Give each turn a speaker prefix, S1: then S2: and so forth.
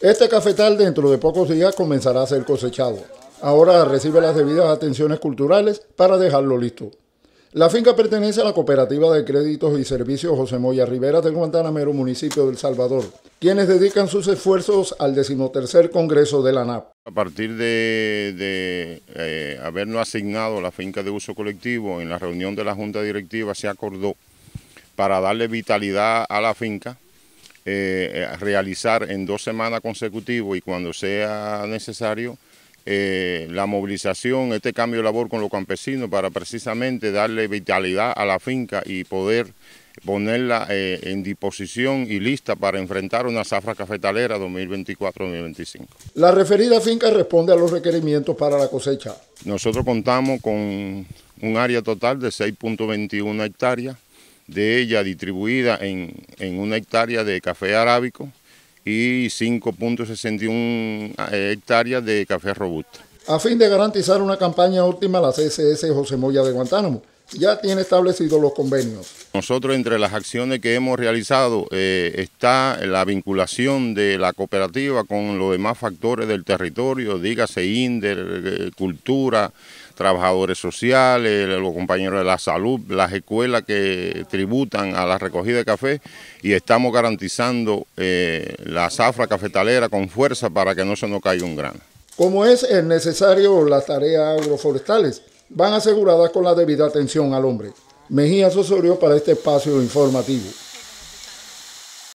S1: Este cafetal dentro de pocos días comenzará a ser cosechado. Ahora recibe las debidas atenciones culturales para dejarlo listo. La finca pertenece a la Cooperativa de Créditos y Servicios José Moya Rivera del Guantanamero, municipio del Salvador, quienes dedican sus esfuerzos al decimotercer Congreso de la NAP. A partir
S2: de, eh, habernos asignado la finca de uso colectivo, en la reunión de la Junta Directiva se acordó para darle vitalidad a la finca, eh, eh, realizar en dos semanas consecutivas y cuando sea necesario eh, la movilización, este cambio de labor con los campesinos para precisamente darle vitalidad a la finca y poder ponerla en disposición y lista para enfrentar una zafra cafetalera 2024-2025.
S1: La referida finca responde a los requerimientos para la cosecha.
S2: Nosotros contamos con un área total de 6.21 hectáreas, de ella distribuida en en una hectárea de café arábico y 5.61 eh, hectáreas de café robusto.
S1: A fin de garantizar una campaña óptima, la CSS José Moya de Guantánamo ya tiene establecidos los convenios.
S2: Nosotros entre las acciones que hemos realizado eh, está la vinculación de la cooperativa con los demás factores del territorio, dígase INDER, eh, cultura, trabajadores sociales, los compañeros de la salud, las escuelas que tributan a la recogida de café y estamos garantizando eh, la zafra cafetalera con fuerza para que no se nos caiga un grano.
S1: ¿Cómo es, es necesario las tareas agroforestales van aseguradas con la debida atención al hombre. Mejía Sosorio para este espacio informativo.